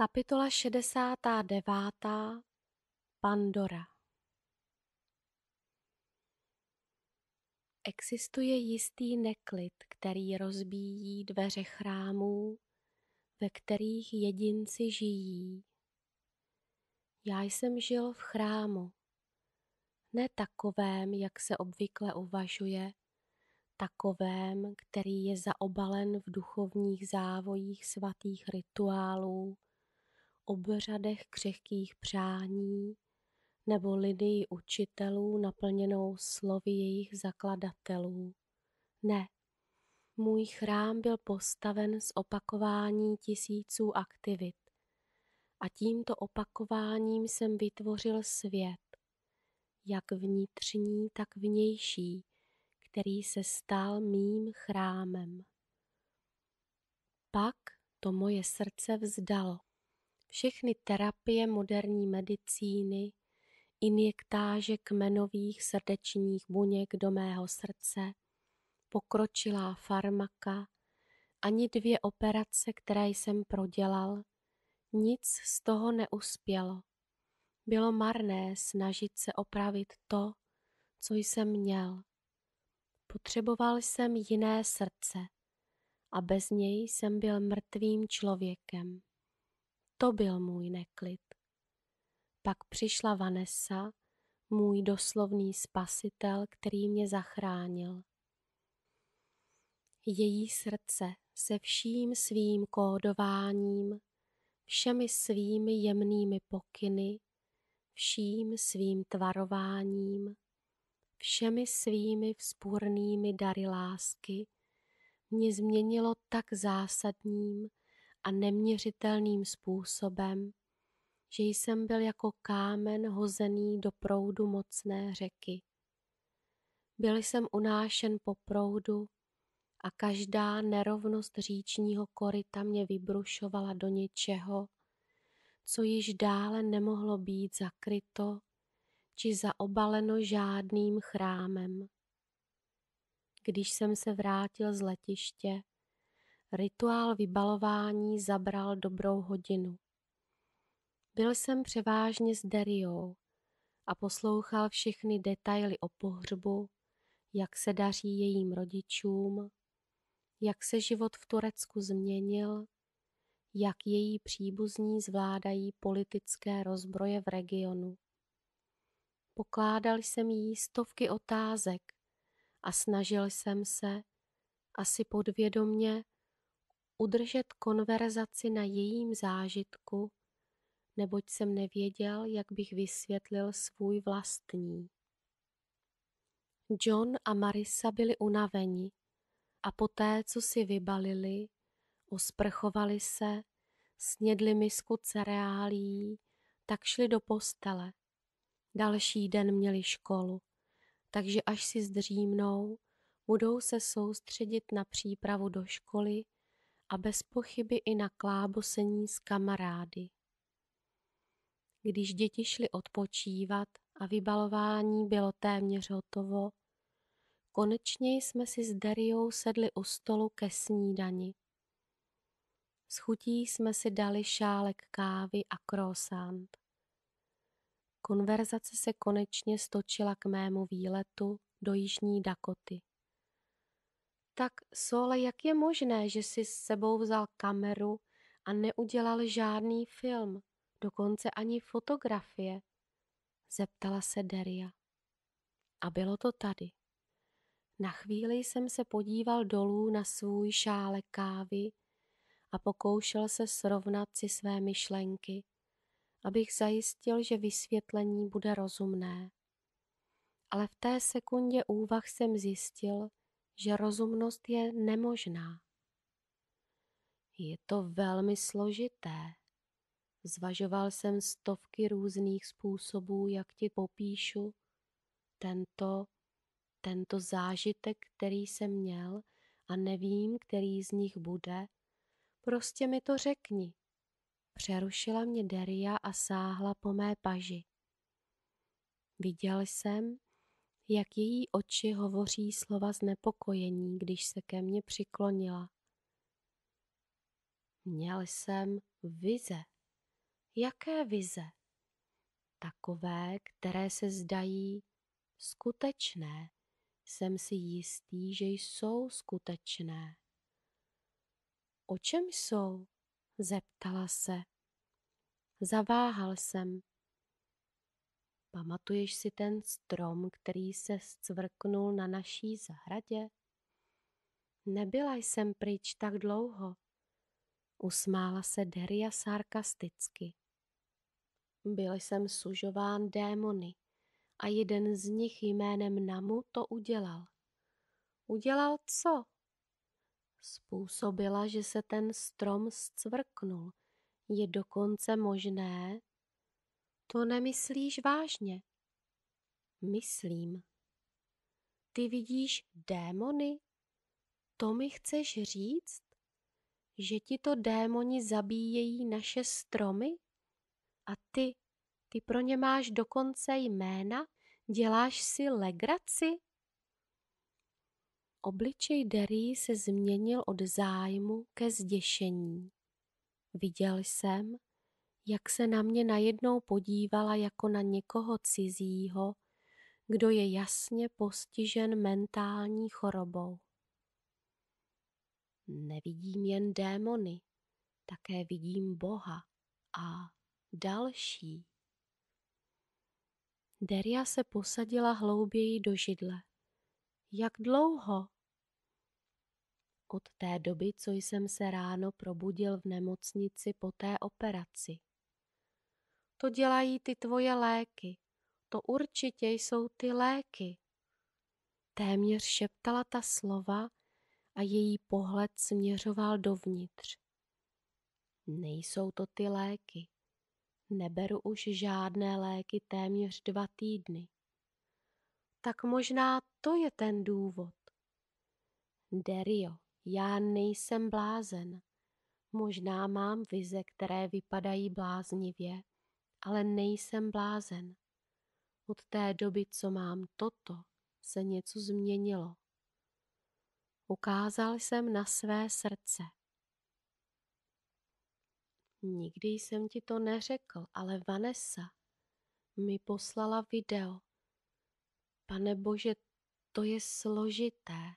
Kapitola 69. Pandora Existuje jistý neklid, který rozbíjí dveře chrámů, ve kterých jedinci žijí. Já jsem žil v chrámu, ne takovém, jak se obvykle uvažuje, takovém, který je zaobalen v duchovních závojích svatých rituálů, obřadech křehkých přání nebo lidí učitelů naplněnou slovy jejich zakladatelů. Ne, můj chrám byl postaven z opakování tisíců aktivit a tímto opakováním jsem vytvořil svět, jak vnitřní, tak vnější, který se stal mým chrámem. Pak to moje srdce vzdalo všechny terapie moderní medicíny, injektáže kmenových srdečních buněk do mého srdce, pokročilá farmaka, ani dvě operace, které jsem prodělal, nic z toho neuspělo. Bylo marné snažit se opravit to, co jsem měl. Potřeboval jsem jiné srdce a bez něj jsem byl mrtvým člověkem. To byl můj neklid. Pak přišla Vanessa, můj doslovný spasitel, který mě zachránil. Její srdce se vším svým kódováním, všemi svými jemnými pokyny, vším svým tvarováním, všemi svými vzpůrnými dary lásky mě změnilo tak zásadním, a neměřitelným způsobem, že jsem byl jako kámen hozený do proudu mocné řeky. Byl jsem unášen po proudu a každá nerovnost říčního koryta mě vybrušovala do něčeho, co již dále nemohlo být zakryto či zaobaleno žádným chrámem. Když jsem se vrátil z letiště, Rituál vybalování zabral dobrou hodinu. Byl jsem převážně s Deriou a poslouchal všechny detaily o pohřbu, jak se daří jejím rodičům, jak se život v Turecku změnil, jak její příbuzní zvládají politické rozbroje v regionu. Pokládal jsem jí stovky otázek a snažil jsem se, asi podvědomně, udržet konverzaci na jejím zážitku, neboť jsem nevěděl, jak bych vysvětlil svůj vlastní. John a Marisa byli unaveni a poté, co si vybalili, osprchovali se, snědli misku cereálií, tak šli do postele. Další den měli školu, takže až si zdřímnou, budou se soustředit na přípravu do školy a bez pochyby i na klábosení s kamarády. Když děti šly odpočívat a vybalování bylo téměř hotovo, konečně jsme si s Dariou sedli u stolu ke snídani. S chutí jsme si dali šálek kávy a krosant. Konverzace se konečně stočila k mému výletu do Jižní Dakoty. Tak Sole, jak je možné, že si s sebou vzal kameru a neudělal žádný film, dokonce ani fotografie? Zeptala se Deria. A bylo to tady. Na chvíli jsem se podíval dolů na svůj šále kávy a pokoušel se srovnat si své myšlenky, abych zajistil, že vysvětlení bude rozumné. Ale v té sekundě úvah jsem zjistil, že rozumnost je nemožná. Je to velmi složité. Zvažoval jsem stovky různých způsobů, jak ti popíšu tento, tento zážitek, který jsem měl a nevím, který z nich bude. Prostě mi to řekni. Přerušila mě Deria a sáhla po mé paži. Viděl jsem, jak její oči hovoří slova znepokojení, když se ke mně přiklonila. Měl jsem vize. Jaké vize? Takové, které se zdají skutečné. Jsem si jistý, že jsou skutečné. O čem jsou? Zeptala se. Zaváhal jsem. Pamatuješ si ten strom, který se zcvrknul na naší zahradě? Nebyla jsem pryč tak dlouho, usmála se Deria sarkasticky. Byl jsem sužován démony a jeden z nich jménem Namu to udělal. Udělal co? Způsobila, že se ten strom zcvrknul. Je dokonce možné, to nemyslíš vážně. Myslím. Ty vidíš démony? To mi chceš říct? Že ti to démoni zabíjejí naše stromy? A ty, ty pro ně máš dokonce jména? Děláš si legraci? Obličej Derry se změnil od zájmu ke zděšení. Viděl jsem, jak se na mě najednou podívala jako na někoho cizího, kdo je jasně postižen mentální chorobou. Nevidím jen démony, také vidím Boha a další. Deria se posadila hlouběji do židle. Jak dlouho? Od té doby, co jsem se ráno probudil v nemocnici po té operaci. To dělají ty tvoje léky. To určitě jsou ty léky. Téměř šeptala ta slova a její pohled směřoval dovnitř. Nejsou to ty léky. Neberu už žádné léky téměř dva týdny. Tak možná to je ten důvod. Derio, já nejsem blázen. Možná mám vize, které vypadají bláznivě, ale nejsem blázen. Od té doby, co mám toto, se něco změnilo. Ukázal jsem na své srdce. Nikdy jsem ti to neřekl, ale Vanessa mi poslala video. Pane Bože, to je složité.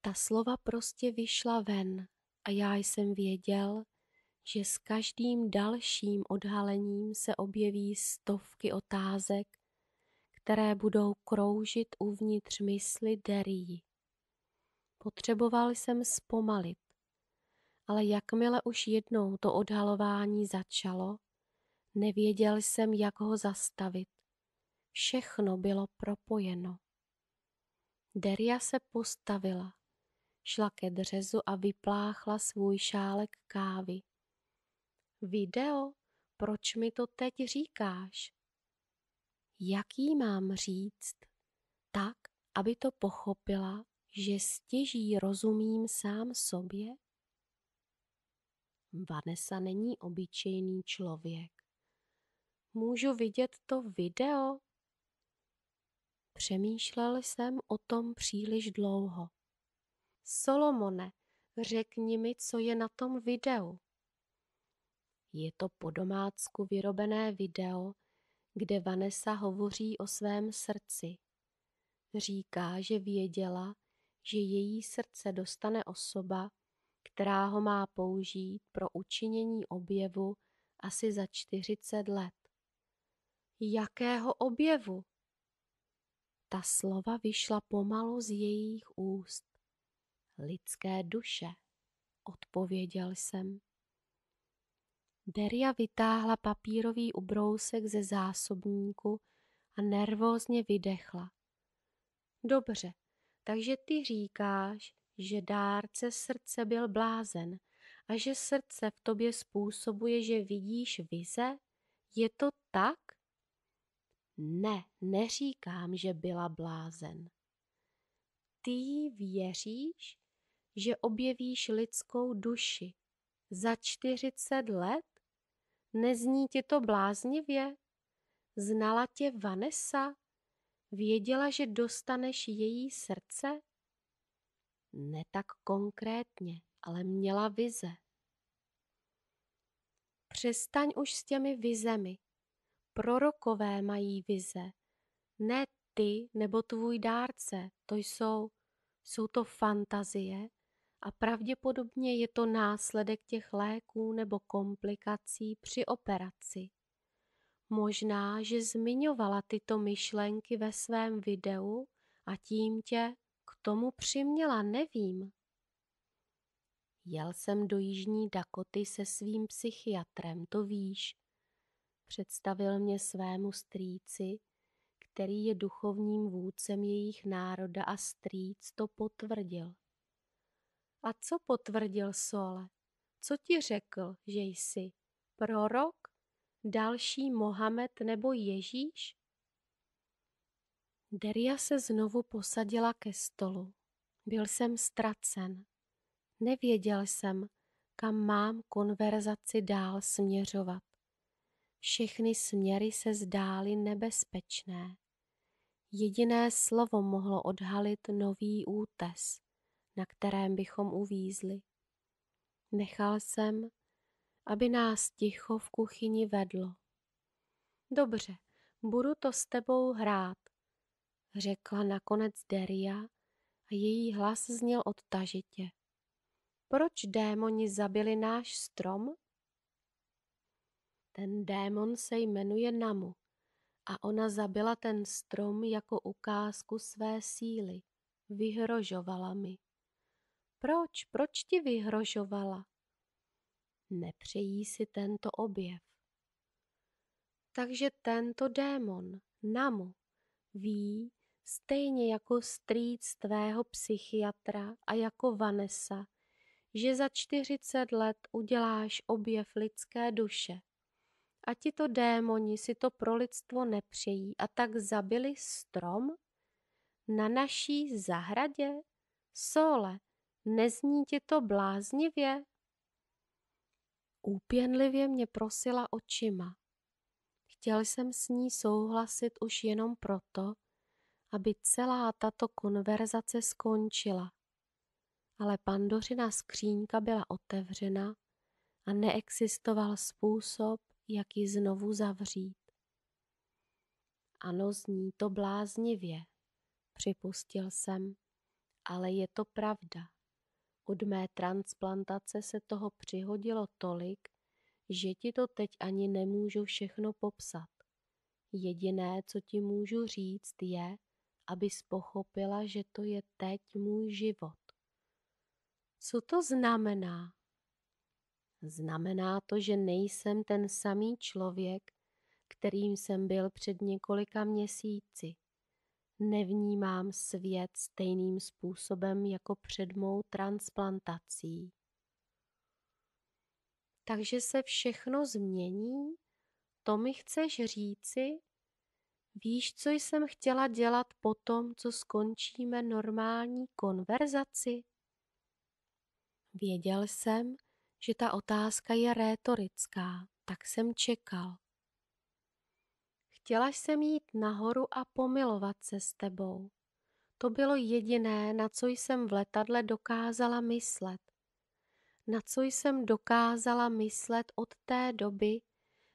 Ta slova prostě vyšla ven a já jsem věděl, že s každým dalším odhalením se objeví stovky otázek, které budou kroužit uvnitř mysli Derii. Potřeboval jsem zpomalit, ale jakmile už jednou to odhalování začalo, nevěděl jsem, jak ho zastavit. Všechno bylo propojeno. Deria se postavila, šla ke dřezu a vypláchla svůj šálek kávy. Video, proč mi to teď říkáš? Jak jí mám říct? Tak, aby to pochopila, že stěží rozumím sám sobě? Vanessa není obyčejný člověk. Můžu vidět to video? Přemýšlel jsem o tom příliš dlouho. Solomone, řekni mi, co je na tom videu. Je to po domácku vyrobené video, kde Vanessa hovoří o svém srdci. Říká, že věděla, že její srdce dostane osoba, která ho má použít pro učinění objevu asi za 40 let. Jakého objevu? Ta slova vyšla pomalu z jejich úst. Lidské duše, odpověděl jsem. Deria vytáhla papírový ubrousek ze zásobníku a nervózně vydechla. Dobře, takže ty říkáš, že dárce srdce byl blázen a že srdce v tobě způsobuje, že vidíš vize? Je to tak? Ne, neříkám, že byla blázen. Ty věříš, že objevíš lidskou duši za čtyřicet let? Nezní ti to bláznivě? Znala tě Vanessa? Věděla, že dostaneš její srdce? Ne tak konkrétně, ale měla vize. Přestaň už s těmi vizemi. Prorokové mají vize. Ne ty nebo tvůj dárce, to jsou, jsou to fantazie, a pravděpodobně je to následek těch léků nebo komplikací při operaci. Možná, že zmiňovala tyto myšlenky ve svém videu a tím tě k tomu přiměla, nevím. Jel jsem do Jižní Dakoty se svým psychiatrem, to víš. Představil mě svému strýci, který je duchovním vůdcem jejich národa a strýc to potvrdil. A co potvrdil Sole? Co ti řekl, že jsi? Prorok? Další Mohamed nebo Ježíš? Deria se znovu posadila ke stolu. Byl jsem ztracen. Nevěděl jsem, kam mám konverzaci dál směřovat. Všechny směry se zdály nebezpečné. Jediné slovo mohlo odhalit nový útes – na kterém bychom uvízli. Nechal jsem, aby nás ticho v kuchyni vedlo. Dobře, budu to s tebou hrát, řekla nakonec Deria a její hlas zněl odtažitě. Proč démoni zabili náš strom? Ten démon se jmenuje Namu a ona zabila ten strom jako ukázku své síly. Vyhrožovala mi. Proč, proč ti vyhrožovala? Nepřejí si tento objev. Takže tento démon, Namu, ví, stejně jako strýc tvého psychiatra a jako Vanessa, že za 40 let uděláš objev lidské duše. A tito démoni si to pro lidstvo nepřejí a tak zabili strom na naší zahradě? Sole, Nezní ti to bláznivě? Úpěnlivě mě prosila očima. Chtěl jsem s ní souhlasit už jenom proto, aby celá tato konverzace skončila. Ale pandořina skřínka byla otevřena a neexistoval způsob, jak ji znovu zavřít. Ano, zní to bláznivě, připustil jsem, ale je to pravda. Od mé transplantace se toho přihodilo tolik, že ti to teď ani nemůžu všechno popsat. Jediné, co ti můžu říct, je, abys pochopila, že to je teď můj život. Co to znamená? Znamená to, že nejsem ten samý člověk, kterým jsem byl před několika měsíci nevnímám svět stejným způsobem jako před mou transplantací. Takže se všechno změní? To mi chceš říci? Víš, co jsem chtěla dělat po tom, co skončíme normální konverzaci? Věděl jsem, že ta otázka je rétorická, tak jsem čekal. Chtěla jsem jít nahoru a pomilovat se s tebou. To bylo jediné, na co jsem v letadle dokázala myslet. Na co jsem dokázala myslet od té doby,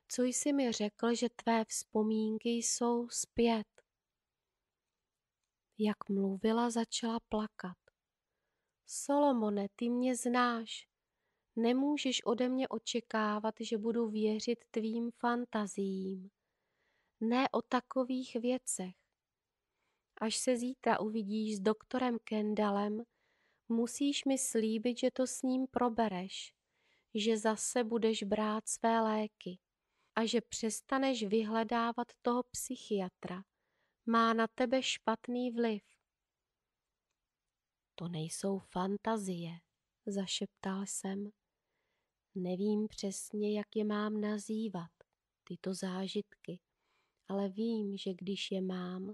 co jsi mi řekl, že tvé vzpomínky jsou zpět. Jak mluvila, začala plakat. Solomone, ty mě znáš. Nemůžeš ode mě očekávat, že budu věřit tvým fantazím ne o takových věcech. Až se zítra uvidíš s doktorem Kendalem, musíš mi slíbit, že to s ním probereš, že zase budeš brát své léky a že přestaneš vyhledávat toho psychiatra. Má na tebe špatný vliv. To nejsou fantazie, zašeptal jsem. Nevím přesně, jak je mám nazývat, tyto zážitky ale vím, že když je mám,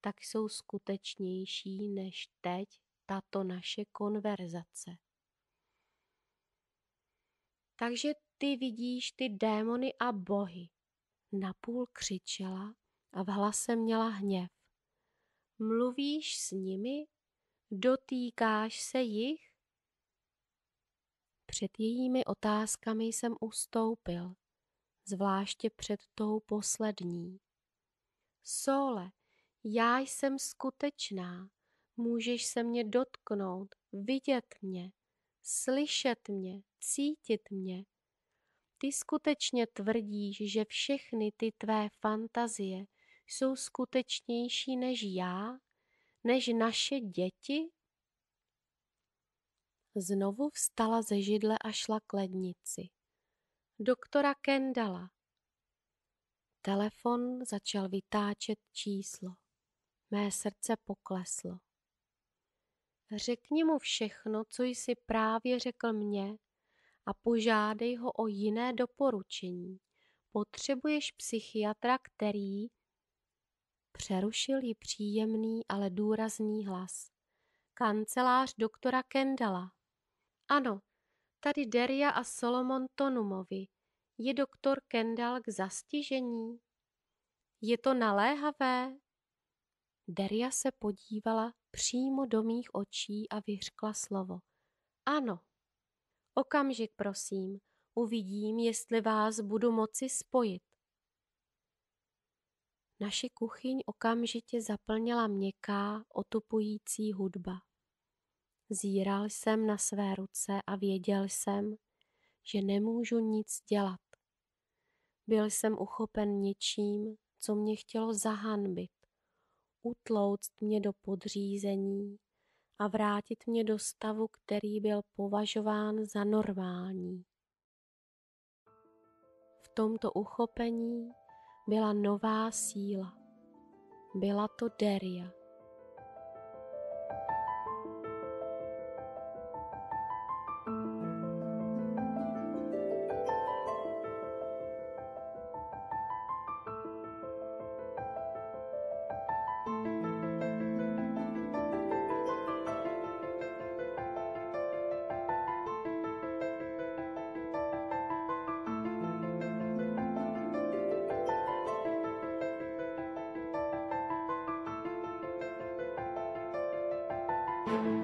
tak jsou skutečnější než teď tato naše konverzace. Takže ty vidíš ty démony a bohy. Napůl křičela a v hlase měla hněv. Mluvíš s nimi? Dotýkáš se jich? Před jejími otázkami jsem ustoupil, zvláště před tou poslední. Sole, já jsem skutečná, můžeš se mě dotknout, vidět mě, slyšet mě, cítit mě. Ty skutečně tvrdíš, že všechny ty tvé fantazie jsou skutečnější než já, než naše děti? Znovu vstala ze židle a šla k lednici. Doktora Kendala, Telefon začal vytáčet číslo. Mé srdce pokleslo. Řekni mu všechno, co jsi právě řekl mně a požádej ho o jiné doporučení. Potřebuješ psychiatra, který... Přerušil ji příjemný, ale důrazný hlas. Kancelář doktora Kendala. Ano, tady Deria a Solomon Tonumovi, je doktor Kendall k zastižení? Je to naléhavé? Deria se podívala přímo do mých očí a vyřkla slovo. Ano. Okamžik, prosím. Uvidím, jestli vás budu moci spojit. Naši kuchyň okamžitě zaplnila měkká, otupující hudba. Zíral jsem na své ruce a věděl jsem, že nemůžu nic dělat. Byl jsem uchopen něčím, co mě chtělo zahanbit, utlouct mě do podřízení a vrátit mě do stavu, který byl považován za normální. V tomto uchopení byla nová síla. Byla to Deria. thank you